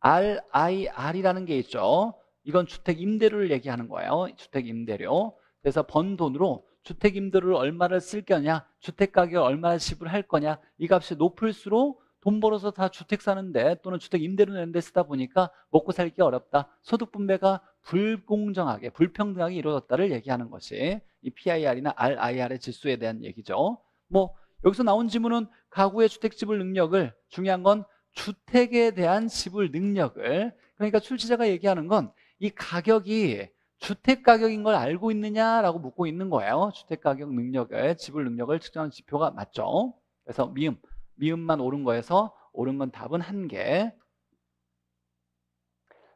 RIR이라는 게 있죠. 이건 주택 임대료를 얘기하는 거예요. 주택 임대료. 그래서 번 돈으로 주택 임대료를 얼마를 쓸 거냐, 주택 가격 을 얼마를 지불할 거냐, 이 값이 높을수록 돈 벌어서 다 주택 사는데 또는 주택 임대료 내는데 쓰다 보니까 먹고 살기 어렵다. 소득 분배가 불공정하게, 불평등하게 이루어졌다를 얘기하는 것이 이 PIR이나 RIR의 지수에 대한 얘기죠. 뭐 여기서 나온 지문은 가구의 주택 지불 능력을 중요한 건 주택에 대한 지불 능력을 그러니까 출시자가 얘기하는 건 이 가격이 주택 가격인 걸 알고 있느냐라고 묻고 있는 거예요. 주택 가격 능력의 지불 능력을 측정하는 지표가 맞죠. 그래서 미음, 미음만 오른 거에서 오른 건 답은 한 개.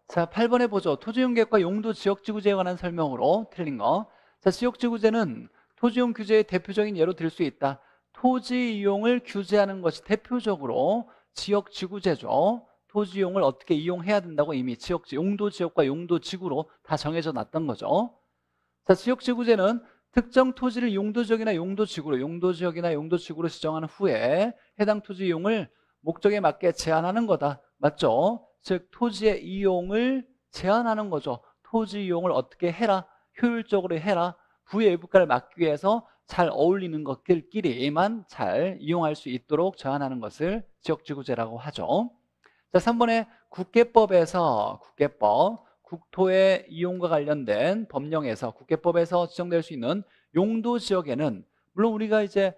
자, 8번에 보죠. 토지용 계획과 용도 지역지구제에 관한 설명으로 틀린 거. 자, 지역지구제는 토지용 규제의 대표적인 예로 들 수 있다. 토지 이용을 규제하는 것이 대표적으로 지역 지구제죠. 토지 이용을 어떻게 이용해야 된다고 이미 지역지 용도 지역과 용도 지구로 다 정해져 놨던 거죠. 자, 지역 지구제는 특정 토지를 용도 지역이나 용도 지구로 용도 지역이나 용도 지구로 지정한 후에 해당 토지 이용을 목적에 맞게 제한하는 거다. 맞죠? 즉 토지의 이용을 제한하는 거죠. 토지 이용을 어떻게 해라. 효율적으로 해라. 부의 외부가를 막기 위해서 잘 어울리는 것들끼리만 잘 이용할 수 있도록 저한하는 것을 지역지구제라고 하죠 자 3번에 국회법에서 국회법 국토의 이용과 관련된 법령에서 국회법에서 지정될 수 있는 용도 지역에는 물론 우리가 이제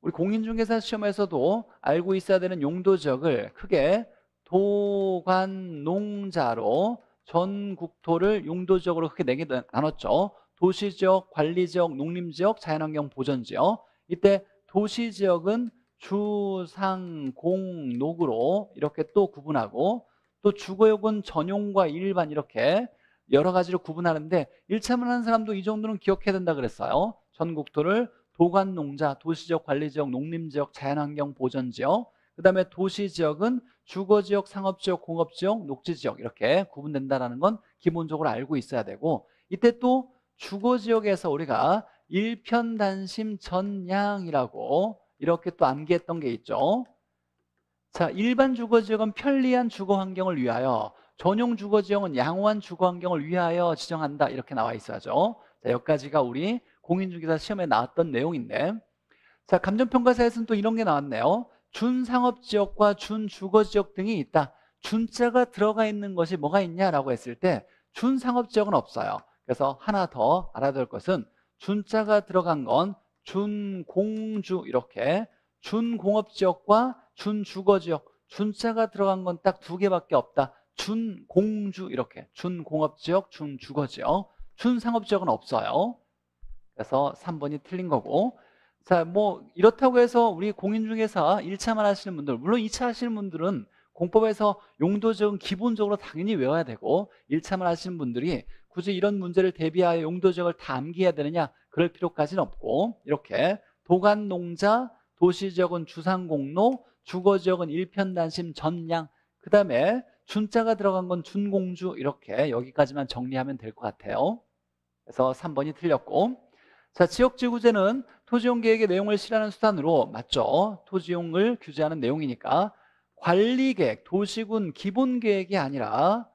우리 공인중개사 시험에서도 알고 있어야 되는 용도 지역을 크게 도관농자로 전 국토를 용도 지역으로 크게 네개 나눴죠 도시지역, 관리지역, 농림지역, 자연환경 보전지역 이때 도시지역은 주상공녹으로 이렇게 또 구분하고 또 주거역은 전용과 일반 이렇게 여러 가지로 구분하는데 1차문 하는 사람도 이 정도는 기억해야 된다 그랬어요 전국토를 도관, 농자, 도시지역, 관리지역, 농림지역, 자연환경 보전지역 그 다음에 도시지역은 주거지역, 상업지역, 공업지역, 녹지지역 이렇게 구분된다는 건 기본적으로 알고 있어야 되고 이때 또 주거 지역에서 우리가 일편단심 전향이라고 이렇게 또 암기했던 게 있죠. 자, 일반 주거 지역은 편리한 주거 환경을 위하여 전용 주거 지역은 양호한 주거 환경을 위하여 지정한다 이렇게 나와 있어야죠. 자, 여기까지가 우리 공인중개사 시험에 나왔던 내용인데 자, 감정평가사에서는 또 이런 게 나왔네요. 준상업지역과 준주거지역 등이 있다. 준자가 들어가 있는 것이 뭐가 있냐라고 했을 때 준상업지역은 없어요. 그래서 하나 더 알아둘 것은 준자가 들어간 건 준공주 이렇게 준공업지역과 준주거지역 준자가 들어간 건 딱 두 개밖에 없다 준공주 이렇게 준공업지역 준주거지역 준상업지역은 없어요 그래서 3번이 틀린 거고 자 뭐 이렇다고 해서 우리 공인중개사 1차만 하시는 분들 물론 2차 하시는 분들은 공법에서 용도적은 기본적으로 당연히 외워야 되고 1차만 하시는 분들이 굳이 이런 문제를 대비하여 용도적을 다 암기해야 되느냐 그럴 필요까지는 없고 이렇게 도관 농자, 도시지역은 주상공로, 주거지역은 일편단심 전량 그 다음에 준자가 들어간 건 준공주 이렇게 여기까지만 정리하면 될 것 같아요 그래서 3번이 틀렸고 자 지역지구제는 토지용 계획의 내용을 실하는 수단으로 맞죠 토지용을 규제하는 내용이니까 관리계획, 도시군 기본계획이 아니라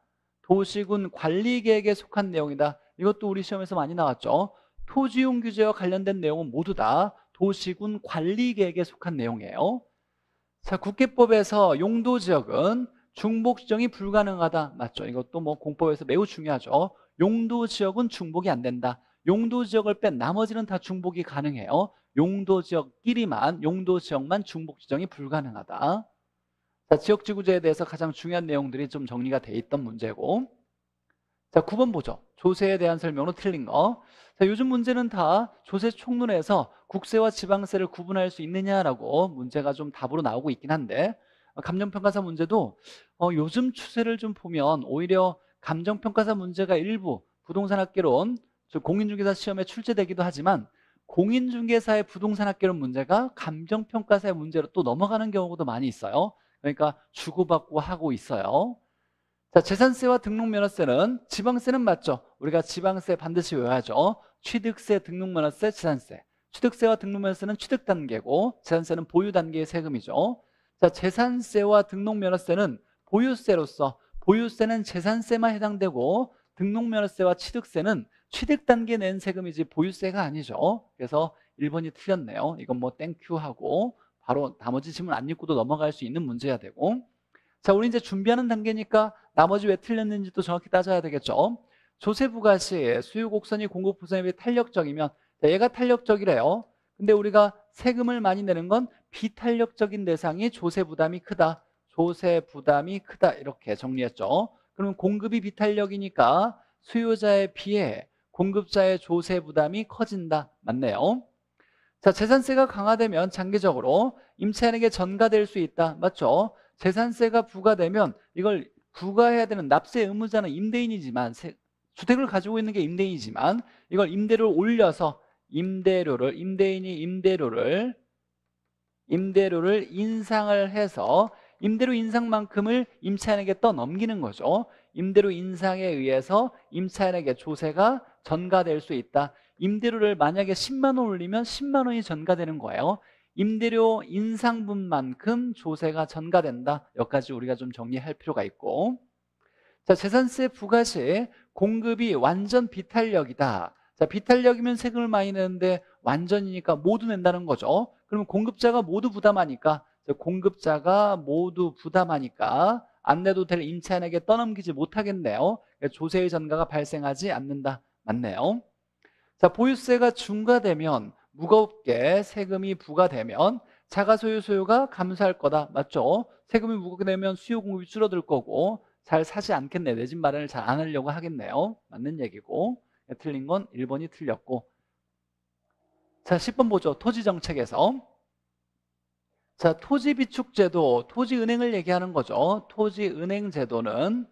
도시군 관리계획에 속한 내용이다. 이것도 우리 시험에서 많이 나왔죠. 토지용 규제와 관련된 내용은 모두 다 도시군 관리계획에 속한 내용이에요. 자, 국회법에서 용도지역은 중복 지정이 불가능하다. 맞죠? 이것도 뭐 공법에서 매우 중요하죠. 용도지역은 중복이 안 된다. 용도지역을 뺀 나머지는 다 중복이 가능해요. 용도지역끼리만 용도지역만 중복 지정이 불가능하다. 자, 지역지구제에 대해서 가장 중요한 내용들이 좀 정리가 돼 있던 문제고 자, 9번 보죠. 조세에 대한 설명으로 틀린 거. 자, 요즘 문제는 다 조세 총론에서 국세와 지방세를 구분할 수 있느냐라고 문제가 좀 답으로 나오고 있긴 한데 감정평가사 문제도 어, 요즘 추세를 좀 보면 오히려 감정평가사 문제가 일부 부동산학개론 공인중개사 시험에 출제되기도 하지만 공인중개사의 부동산학개론 문제가 감정평가사의 문제로 또 넘어가는 경우도 많이 있어요 그러니까 주고받고 하고 있어요. 자, 재산세와 등록면허세는 지방세는 맞죠? 우리가 지방세 반드시 외워야죠. 취득세, 등록면허세, 재산세. 취득세와 등록면허세는 취득 단계고 재산세는 보유 단계의 세금이죠. 자, 재산세와 등록면허세는 보유세로서 보유세는 재산세만 해당되고 등록면허세와 취득세는 취득 단계 낸 세금이지 보유세가 아니죠. 그래서 1번이 틀렸네요. 이건 뭐 땡큐 하고 바로 나머지 질문 안 읽고도 넘어갈 수 있는 문제야 되고 자, 우리 이제 준비하는 단계니까 나머지 왜 틀렸는지도 정확히 따져야 되겠죠. 조세부가 시에 수요 곡선이 공급 부선에 비해 탄력적이면 자, 얘가 탄력적이래요. 근데 우리가 세금을 많이 내는 건 비탄력적인 대상이 조세 부담이 크다. 조세 부담이 크다 이렇게 정리했죠. 그러면 공급이 비탄력이니까 수요자에 비해 공급자의 조세 부담이 커진다. 맞네요. 자, 재산세가 강화되면 장기적으로 임차인에게 전가될 수 있다. 맞죠? 재산세가 부과되면 이걸 부과해야 되는 납세 의무자는 임대인이지만 세, 주택을 가지고 있는 게 임대인이지만 이걸 임대를 료 올려서 임대료를 임대인이 임대료를 임대료를 인상을 해서 임대료 인상만큼을 임차인에게 떠넘기는 거죠. 임대료 인상에 의해서 임차인에게 조세가 전가될 수 있다. 임대료를 만약에 10만 원 올리면 10만 원이 전가되는 거예요. 임대료 인상분만큼 조세가 전가된다. 여기까지 우리가 좀 정리할 필요가 있고 자 재산세 부과세 공급이 완전 비탄력이다. 자 비탄력이면 세금을 많이 내는데 완전이니까 모두 낸다는 거죠. 그러면 공급자가 모두 부담하니까 공급자가 모두 부담하니까 안 내도 될 임차인에게 떠넘기지 못하겠네요. 그러니까 조세의 전가가 발생하지 않는다. 맞네요. 자, 보유세가 중과되면 무겁게 세금이 부과되면 자가 소유 소유가 감소할 거다. 맞죠? 세금이 무겁게 되면 수요 공급이 줄어들 거고 잘 사지 않겠네. 내 집 마련을 잘 안 하려고 하겠네요. 맞는 얘기고. 예, 틀린 건 1번이 틀렸고. 자, 10번 보죠. 토지 정책에서. 자, 토지 비축 제도, 토지 은행을 얘기하는 거죠. 토지 은행 제도는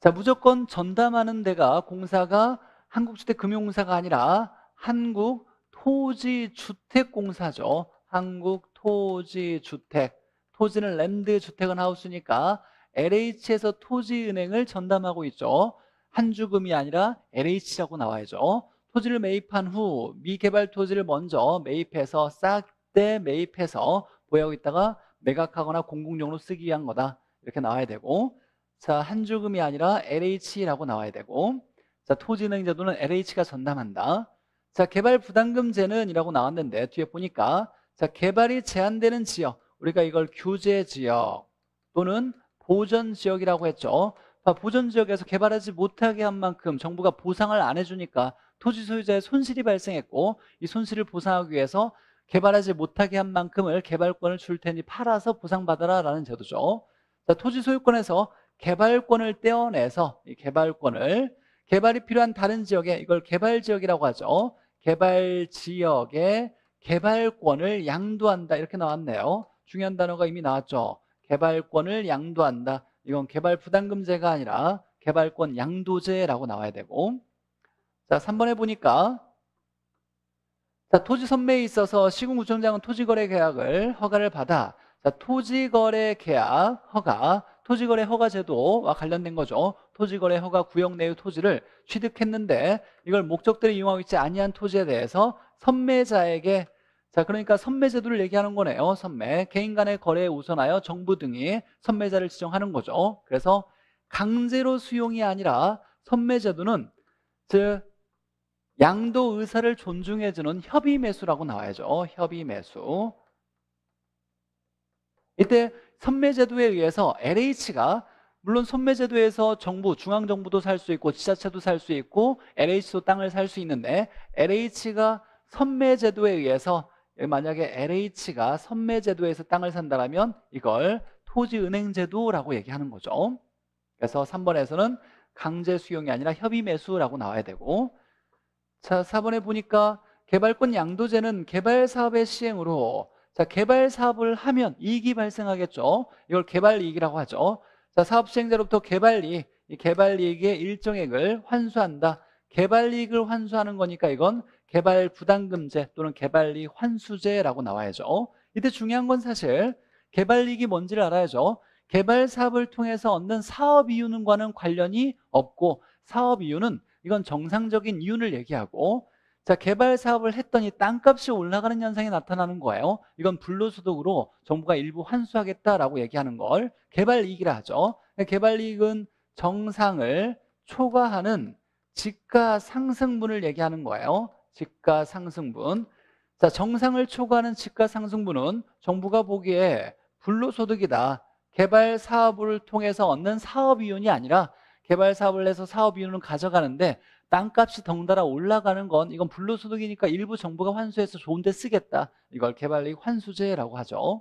자, 무조건 전담하는 데가 공사가 한국주택금융공사가 아니라 한국토지주택공사죠. 한국토지주택. 토지는 랜드 주택은 하우스니까 LH에서 토지은행을 전담하고 있죠. 한주금이 아니라 LH라고 나와야죠. 토지를 매입한 후 미개발 토지를 먼저 매입해서 싹대 매입해서 보유하고 있다가 매각하거나 공공용으로 쓰기 위한 거다. 이렇게 나와야 되고 자 한주금이 아니라 LH라고 나와야 되고 자, 토지능제도는 LH가 전담한다. 자, 개발 부담금제는 이라고 나왔는데 뒤에 보니까 자, 개발이 제한되는 지역, 우리가 이걸 규제 지역 또는 보전 지역이라고 했죠. 보전 지역에서 개발하지 못하게 한 만큼 정부가 보상을 안 해주니까 토지 소유자의 손실이 발생했고 이 손실을 보상하기 위해서 개발하지 못하게 한 만큼을 개발권을 줄 테니 팔아서 보상받아라 라는 제도죠. 자, 토지 소유권에서 개발권을 떼어내서 이 개발권을 개발이 필요한 다른 지역에 이걸 개발 지역이라고 하죠. 개발 지역에 개발권을 양도한다 이렇게 나왔네요. 중요한 단어가 이미 나왔죠. 개발권을 양도한다. 이건 개발 부담금제가 아니라 개발권 양도제라고 나와야 되고 자 3번에 보니까 자 토지 선매에 있어서 시군구청장은 토지거래 계약을 허가를 받아 자 토지거래 계약 허가 토지거래 허가 제도와 관련된 거죠 토지거래 허가 구역 내의 토지를 취득했는데 이걸 목적대로 이용하고 있지 아니한 토지에 대해서 선매자에게 자 그러니까 선매제도를 얘기하는 거네요 선매 개인 간의 거래에 우선하여 정부 등이 선매자를 지정하는 거죠 그래서 강제로 수용이 아니라 선매제도는 즉 양도 의사를 존중해주는 협의 매수라고 나와야죠 협의 매수 이때 선매제도에 의해서 LH가 물론 선매제도에서 정부, 중앙정부도 살 수 있고 지자체도 살 수 있고 LH도 땅을 살 수 있는데 LH가 선매제도에 의해서 만약에 LH가 선매제도에서 땅을 산다면 이걸 토지은행제도라고 얘기하는 거죠 그래서 3번에서는 강제 수용이 아니라 협의 매수라고 나와야 되고 자 4번에 보니까 개발권 양도제는 개발 사업의 시행으로 자 개발 사업을 하면 이익이 발생하겠죠 이걸 개발 이익이라고 하죠 자, 사업 시행자로부터 개발이익, 이 개발이익의 일정액을 환수한다. 개발이익을 환수하는 거니까 이건 개발 부담금제 또는 개발이익 환수제라고 나와야죠. 이때 중요한 건 사실 개발이익이 뭔지를 알아야죠. 개발 사업을 통해서 얻는 사업 이윤과는 관련이 없고 사업 이윤은 이건 정상적인 이윤을 얘기하고 자, 개발 사업을 했더니 땅값이 올라가는 현상이 나타나는 거예요. 이건 불로소득으로 정부가 일부 환수하겠다라고 얘기하는 걸 개발 이익이라 하죠. 네, 개발 이익은 정상을 초과하는 지가 상승분을 얘기하는 거예요. 지가 상승분. 자, 정상을 초과하는 지가 상승분은 정부가 보기에 불로소득이다. 개발 사업을 통해서 얻는 사업 이윤이 아니라 개발 사업을 해서 사업 이윤을 가져가는데 땅값이 덩달아 올라가는 건 이건 불로소득이니까 일부 정부가 환수해서 좋은 데 쓰겠다. 이걸 개발이 환수제라고 하죠.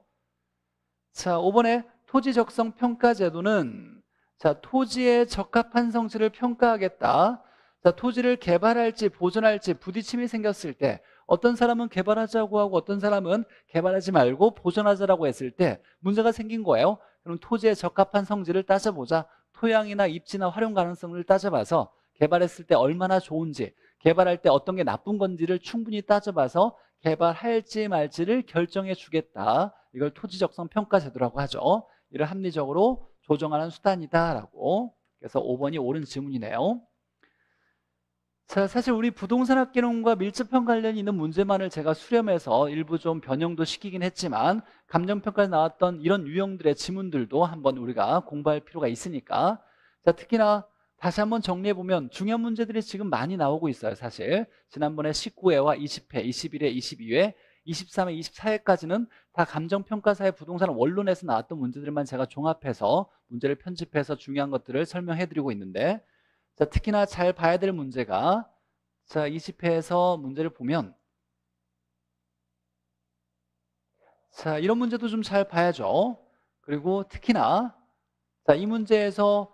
자, 5번에 토지 적성 평가 제도는 자, 토지의 적합한 성질을 평가하겠다. 자, 토지를 개발할지 보존할지 부딪힘이 생겼을 때 어떤 사람은 개발하자고 하고 어떤 사람은 개발하지 말고 보존하자라고 했을 때 문제가 생긴 거예요. 그럼 토지의 적합한 성질을 따져보자. 토양이나 입지나 활용 가능성을 따져봐서 개발했을 때 얼마나 좋은지 개발할 때 어떤 게 나쁜 건지를 충분히 따져봐서 개발할지 말지를 결정해 주겠다 이걸 토지적성 평가제도라고 하죠 이를 합리적으로 조정하는 수단이다라고 그래서 5번이 옳은 질문이네요 자, 사실 우리 부동산학개론과 밀접한 관련이 있는 문제만을 제가 수렴해서 일부 좀 변형도 시키긴 했지만 감정평가에 나왔던 이런 유형들의 지문들도 한번 우리가 공부할 필요가 있으니까 자, 특히나 다시 한번 정리해보면 중요한 문제들이 지금 많이 나오고 있어요 사실 지난번에 19회와 20회, 21회, 22회 23회, 24회까지는 다 감정평가사의 부동산 원론에서 나왔던 문제들만 제가 종합해서 문제를 편집해서 중요한 것들을 설명해드리고 있는데 자, 특히나 잘 봐야 될 문제가 자 20회에서 문제를 보면 자 이런 문제도 좀 잘 봐야죠 그리고 특히나 자이 문제에서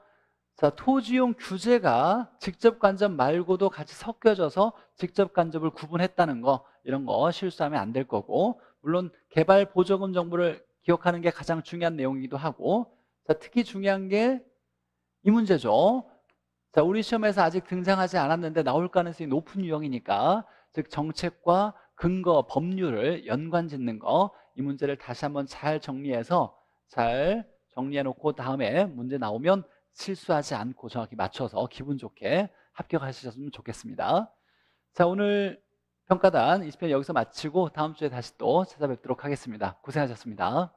자, 토지용 규제가 직접 간접 말고도 같이 섞여져서 직접 간접을 구분했다는 거 이런 거 실수하면 안 될 거고 물론 개발 보조금 정보를 기억하는 게 가장 중요한 내용이기도 하고 자, 특히 중요한 게 이 문제죠. 자, 우리 시험에서 아직 등장하지 않았는데 나올 가능성이 높은 유형이니까 즉 정책과 근거, 법률을 연관 짓는 거 이 문제를 다시 한번 잘 정리해서 잘 정리해 놓고 다음에 문제 나오면 실수하지 않고 정확히 맞춰서 기분 좋게 합격하셨으면 좋겠습니다. 자, 오늘 평가단 20편 여기서 마치고 다음 주에 다시 또 찾아뵙도록 하겠습니다. 고생하셨습니다.